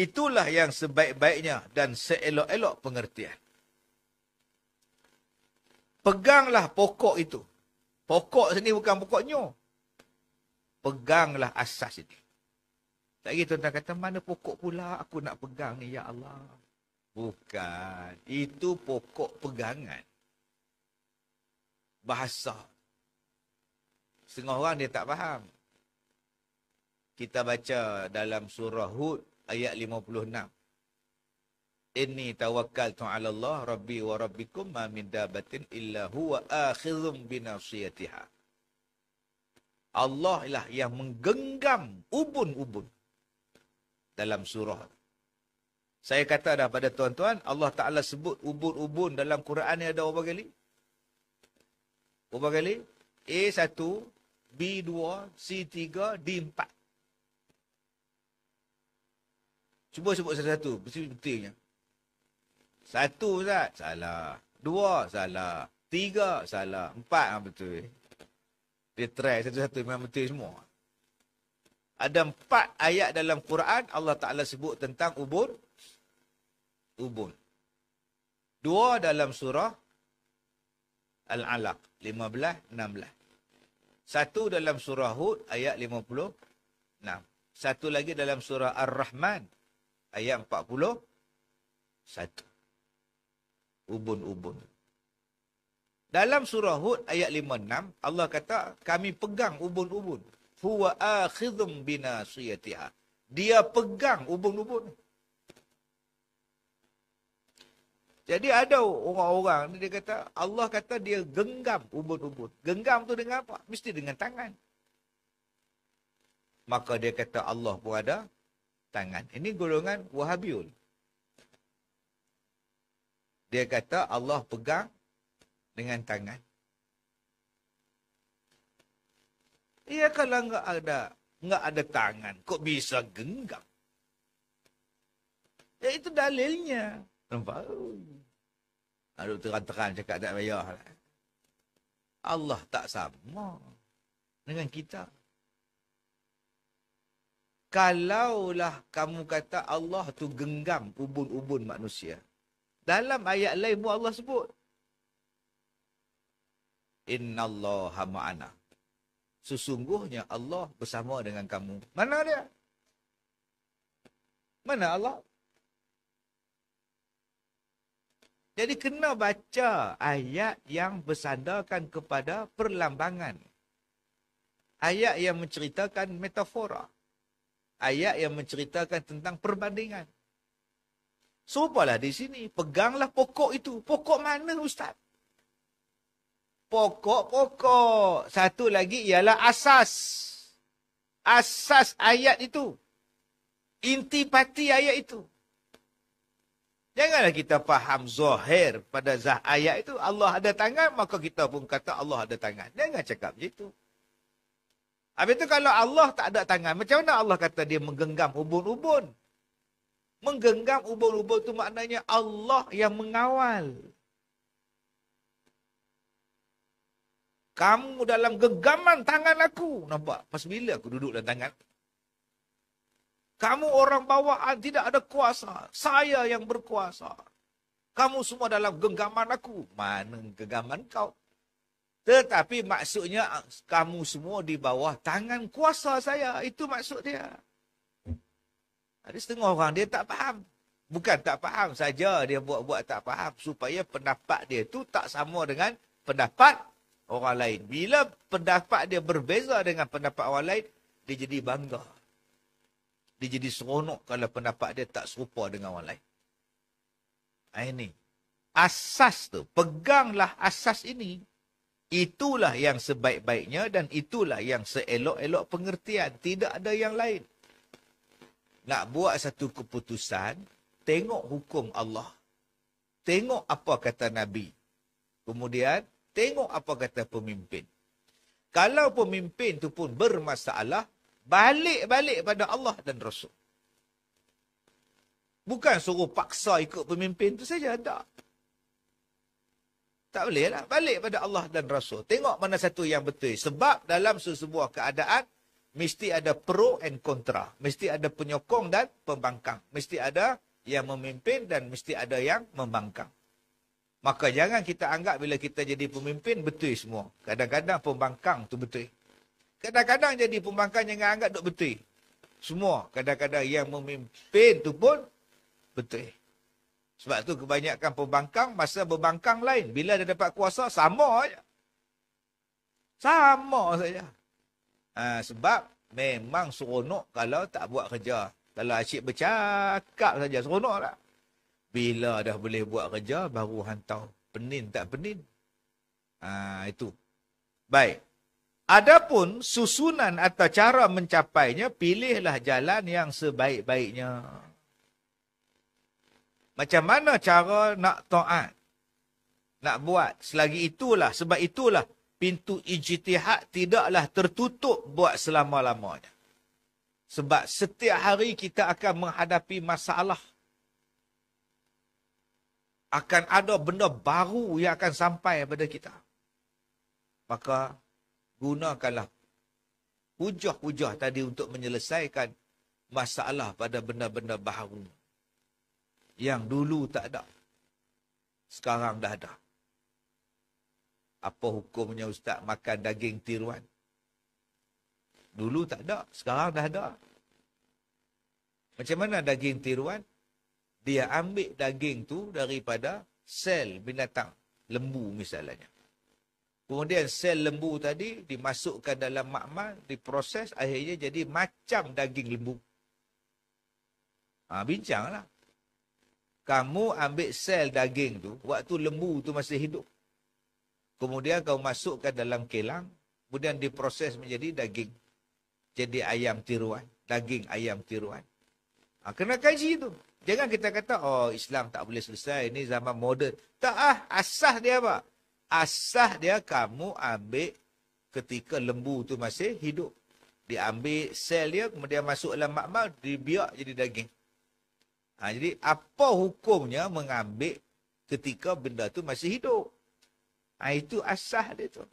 Itulah yang sebaik-baiknya dan seelok-elok pengertian. Peganglah pokok itu. Pokok sini bukan pokok nyur. Peganglah asas itu. Tak kira tuan-tuan kata, mana pokok pula aku nak pegang ni, Ya Allah. Bukan. Itu pokok pegangan. Bahasa. Setengah orang dia tak faham. Kita baca dalam surah Hud, ayat 56. Inni tawakkaltu 'ala Allah rabbi wa rabbikum ma min dabatin illa huwa akhidhum bi Allah lah yang menggenggam ubun-ubun dalam surah. Saya kata dah pada tuan-tuan, Allah Ta'ala sebut ubun-ubun dalam Quran ni ada berapa kali? Berapa kali? A1, B2, C3, D4. Cuba sebut satu-satu. Mesti pentingnya. Satu, Ustaz. Salah. Dua, salah. Tiga, salah. Empat, ah, betul. Eh. Dia try satu-satu. Memang betul semua. Ada empat ayat dalam Quran Allah Ta'ala sebut tentang ubun. Ubun. Dua dalam surah Al-Alaq. Lima belah, enam belah. Satu dalam surah Hud ayat lima puluh enam. Satu lagi dalam surah Ar-Rahman ayat empat puluh satu Ubun-ubun. Dalam surah Hud ayat lima enam Allah kata, kami pegang ubun-ubun. Huwa akhidhum bina suyatiha. Dia pegang ubun-ubun. Jadi ada orang-orang ni dia kata, Allah kata dia genggam ubun-ubun. Genggam tu dengan apa? Mesti dengan tangan. Maka dia kata Allah pun ada tangan. Ini golongan Wahabiun. Dia kata Allah pegang dengan tangan. Ya kalau enggak ada enggak ada tangan, kok bisa genggam? Ya itu dalilnya. Nampak? Aduh terang-terang cakap tak payah. Allah tak sama dengan kita kalaulah kamu kata Allah tu genggam ubun-ubun manusia. Dalam ayat lain pun Allah sebut. Inna Allah ma'ana. Sesungguhnya Allah bersama dengan kamu. Mana dia? Mana Allah? Jadi kena baca ayat yang bersandarkan kepada perlambangan. Ayat yang menceritakan metafora ayat yang menceritakan tentang perbandingan. Serupalah di sini, peganglah pokok itu. Pokok mana ustaz? Pokok-pokok. Satu lagi ialah asas. Asas ayat itu. Intipati ayat itu. Janganlah kita faham zahir pada zah ayat itu. Allah ada tangan, maka kita pun kata Allah ada tangan. Jangan cakap begitu. Habis tu kalau Allah tak ada tangan, macam mana Allah kata dia menggenggam ubun-ubun? Menggenggam ubun-ubun tu maknanya Allah yang mengawal. Kamu dalam genggaman tangan aku. Nampak? Pas bila aku duduk dalam tangan? Kamu orang bawaan tidak ada kuasa. Saya yang berkuasa. Kamu semua dalam genggaman aku. Mana genggaman kau? Tetapi maksudnya ah, kamu semua di bawah tangan kuasa saya. Itu maksud dia. Ada setengah orang dia tak faham. Bukan tak faham saja dia buat-buat tak faham. Supaya pendapat dia tu tak sama dengan pendapat orang lain. Bila pendapat dia berbeza dengan pendapat orang lain, dia jadi bangga. Dia jadi seronok kalau pendapat dia tak serupa dengan orang lain. Ini. Asas tu. Peganglah asas ini. Itulah yang sebaik-baiknya dan itulah yang seelok-elok pengertian. Tidak ada yang lain. Nak buat satu keputusan, tengok hukum Allah. Tengok apa kata Nabi. Kemudian, tengok apa kata pemimpin. Kalau pemimpin itu pun bermasalah, balik-balik pada Allah dan Rasul. Bukan suruh paksa ikut pemimpin tu saja, tak. Tak boleh lah. Balik pada Allah dan Rasul. Tengok mana satu yang betul. Sebab dalam sesebuah keadaan, mesti ada pro and contra, Mesti ada penyokong dan pembangkang. Mesti ada yang memimpin dan mesti ada yang membangkang. Maka jangan kita anggap bila kita jadi pemimpin, betul semua. Kadang-kadang pembangkang tu betul. Kadang-kadang jadi pembangkang jangan anggap tu betul. Semua. Kadang-kadang yang memimpin tu pun betul. Sebab tu kebanyakan pembangkang masa berbangkang lain. Bila dia dapat kuasa, sama saja. Sama saja. Ha, sebab memang seronok kalau tak buat kerja. Kalau asyik bercakap saja, seronok lah. Bila dah boleh buat kerja, baru hantar. Penin tak penin? Ha, itu. Baik. Adapun susunan atau cara mencapainya, pilihlah jalan yang sebaik-baiknya. baiknya macam mana cara nak taat? Nak buat. Selagi itulah, sebab itulah pintu ijtihad tidaklah tertutup buat selama-lamanya. Sebab setiap hari kita akan menghadapi masalah. Akan ada benda baru yang akan sampai pada kita. Maka gunakanlah hujah-hujah tadi untuk menyelesaikan masalah pada benda-benda baru yang dulu tak ada. Sekarang dah ada. Apa hukumnya ustaz makan daging tiruan? Dulu tak ada, sekarang dah ada. Macam mana daging tiruan? Dia ambil daging tu daripada sel binatang lembu misalnya. Kemudian sel lembu tadi dimasukkan dalam makmal, diproses, akhirnya jadi macam daging lembu. Ha, bincanglah kamu ambil sel daging tu waktu lembu tu masih hidup. Kemudian kau masukkan dalam kilang, kemudian diproses menjadi daging. Jadi ayam tiruan, daging ayam tiruan. Ha, kena kaji tu. Jangan kita kata, oh Islam tak boleh selesai, ini zaman moden. Tak ah, asah dia apa? Asah dia kamu ambil ketika lembu tu masih hidup. Diambil sel dia, kemudian masuk dalam makmal, dibiak jadi daging. Ha, jadi apa hukumnya mengambil ketika benda tu masih hidup? Ha, itu asah dia tu.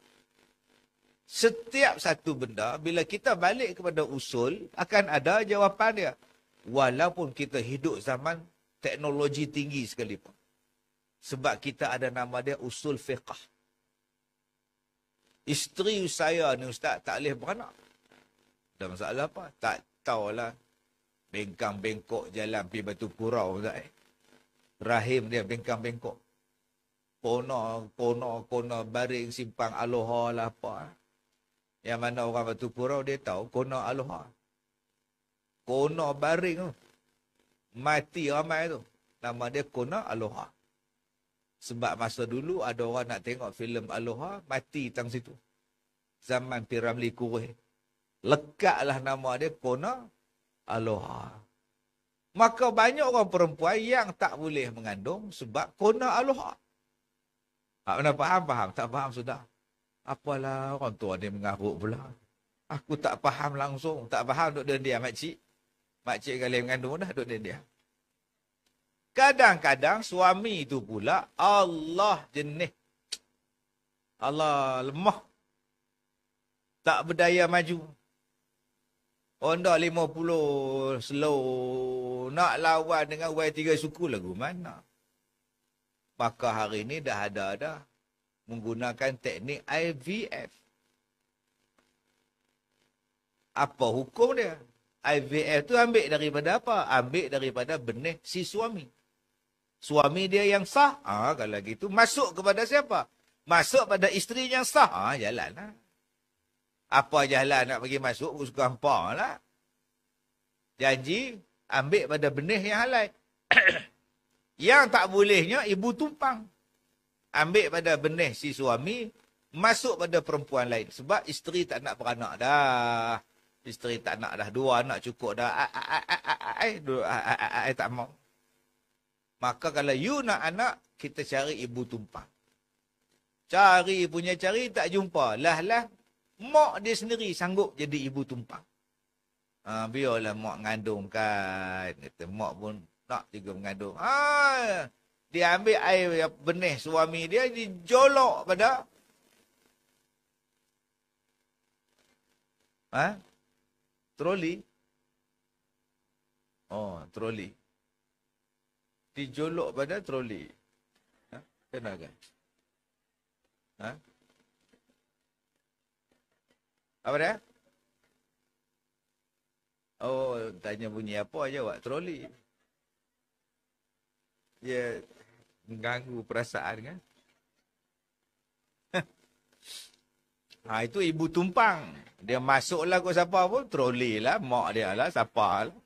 Setiap satu benda, bila kita balik kepada usul, akan ada jawapan dia. Walaupun kita hidup zaman teknologi tinggi sekalipun. Sebab kita ada nama dia usul fiqah. Isteri saya ni ustaz tak boleh beranak. Dah masalah apa? Tak tahulah Bengkang-bengkok jalan pergi batu kurau tak eh? Rahim dia bengkang-bengkok. Kona, kona, kona, baring, simpang, aloha lah apa. Yang mana orang batu purau dia tahu kona aloha. Kona baring tu. Mati ramai tu. Nama dia kona aloha. Sebab masa dulu ada orang nak tengok filem aloha, mati tang situ. Zaman Piramli Kurih. Lekatlah nama dia kona aloha. Maka banyak orang perempuan yang tak boleh mengandung sebab kona aloha. Tak pernah faham, faham. Tak faham sudah. Apalah orang tua dia mengaruk pula. Aku tak faham langsung. Tak faham duduk dia dia makcik. Makcik kali mengandung dah duduk dia dia. Kadang-kadang suami itu pula Allah jenis. Allah lemah. Tak berdaya maju. Honda 50 slow nak lawan dengan Y3 suku lagu mana? Maka hari ini dah ada dah menggunakan teknik IVF. Apa hukum dia? IVF tu ambil daripada apa? Ambil daripada benih si suami. Suami dia yang sah. Ah, ha, kalau gitu masuk kepada siapa? Masuk pada isteri yang sah. Ah, ha, jalanlah. Ha. Lah. Apa jalan nak pergi masuk pun suka hampa lah. Janji ambil pada benih yang halal. yang tak bolehnya ibu tumpang. Ambil pada benih si suami. Masuk pada perempuan lain. Sebab isteri tak nak beranak dah. Isteri tak nak dah. Dua anak cukup dah. Ai, ai, tak mau. Maka kalau you nak anak, kita cari ibu tumpang. Cari punya cari, tak jumpa. Lah lah, mak dia sendiri sanggup jadi ibu tumpang. Ha, biarlah mak mengandung kan. Kata, mak pun nak juga mengandung. Ha, dia ambil air benih suami dia, dia jolok pada. Ha? Troli. Oh, troli. Dijolok pada troli. Ha? Kenapa? Kan? Ha? Apa dia? Oh, tanya bunyi apa aja buat troli. Ya, mengganggu perasaan kan? ha, itu ibu tumpang. Dia masuklah kot siapa pun, troli lah. Mak dia lah, siapa lah.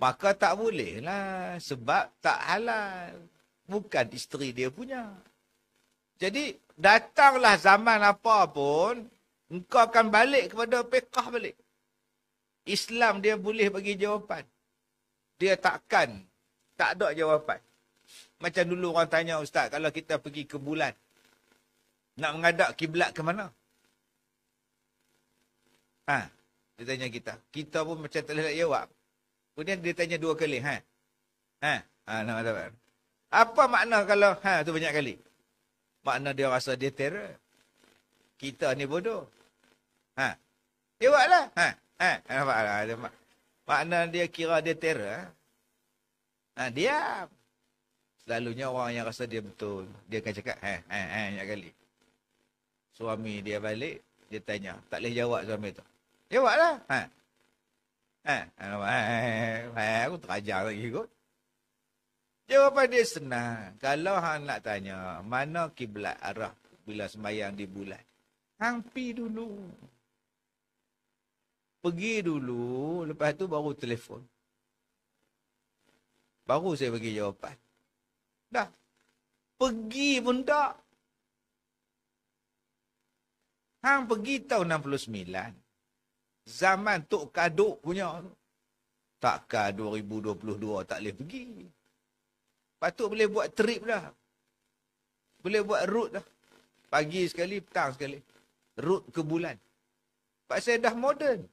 Maka tak boleh lah. Sebab tak halal. Bukan isteri dia punya. Jadi, datanglah zaman apa pun, Engkau akan balik kepada pekah balik. Islam dia boleh bagi jawapan. Dia takkan. Tak ada jawapan. Macam dulu orang tanya ustaz, kalau kita pergi ke bulan, nak mengadap kiblat ke mana? Ha, dia tanya kita. Kita pun macam tak nak jawab. Kemudian dia tanya dua kali. Ha? Ha? Ha, nama -nama. Apa makna kalau ha, tu banyak kali? Makna dia rasa dia terror kita ni bodoh. Ha. Dia eh, buatlah. Ha. Ha. ha. Nampak lah. Nampak. Makna dia kira dia terror. Ha. ha. Diam. Selalunya orang yang rasa dia betul. Dia akan cakap. Ha. Ha. Ha. Banyak kali. Suami dia balik. Dia tanya. Tak boleh jawab suami tu. Dia eh, buatlah. Ha. ha. Ha. Nampak. Ha, ha. Ha. ha. Aku terajar lagi kot. Jawapan dia senang. Kalau hang nak tanya, mana kiblat arah bila sembahyang di bulan? Hang pi dulu. Pergi dulu, lepas tu baru telefon. Baru saya bagi jawapan. Dah. Pergi pun tak. Hang pergi tahun 69. Zaman Tok Kaduk punya. Takkan 2022 tak boleh pergi. Patut boleh buat trip dah. Boleh buat route dah. Pagi sekali, petang sekali. Root ke bulan. Pasal dah moden.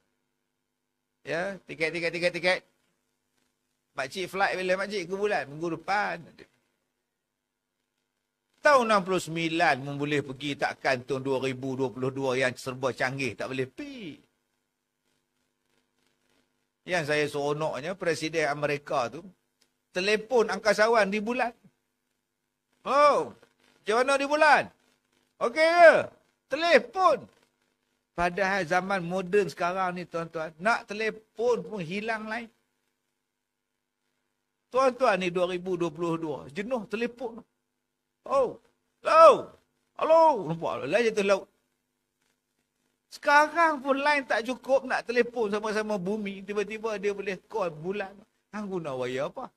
Ya, tiket, tiket, tiket, tiket. Makcik flight bila makcik ke bulan? Minggu depan. Tahun 69 memboleh pergi takkan tahun 2022 yang serba canggih tak boleh pergi. Yang saya seronoknya Presiden Amerika tu telepon angkasawan di bulan. Oh, macam mana di bulan? Okey ke? telefon. Padahal zaman moden sekarang ni tuan-tuan, nak telefon pun hilang lain. Tuan-tuan ni 2022, jenuh telefon. Oh, hello, hello, nampak lah, lain tu laut. Sekarang pun lain tak cukup nak telefon sama-sama bumi, tiba-tiba dia boleh call bulan. Hang guna wire apa?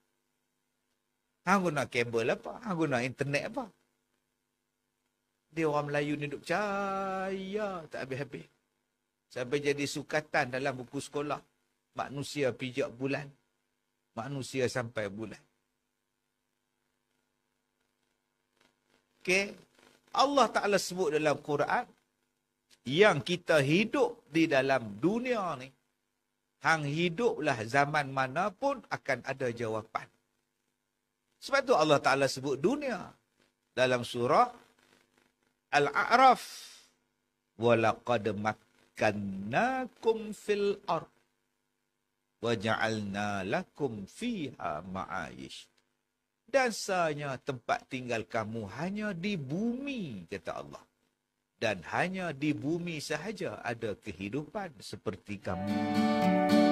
Hang guna kabel apa? Hang guna internet apa? Dia orang Melayu ni duk percaya tak habis-habis. Sampai jadi sukatan dalam buku sekolah. Manusia pijak bulan. Manusia sampai bulan. Okay. Allah Ta'ala sebut dalam Quran. Yang kita hidup di dalam dunia ni. Hang hiduplah zaman mana pun akan ada jawapan. Sebab tu Allah Ta'ala sebut dunia. Dalam surah Al-A'raf walaqad makkannakum fil ard wa lakum fiha ma'ayish Dan sahaja tempat tinggal kamu hanya di bumi kata Allah dan hanya di bumi sahaja ada kehidupan seperti kamu. Musik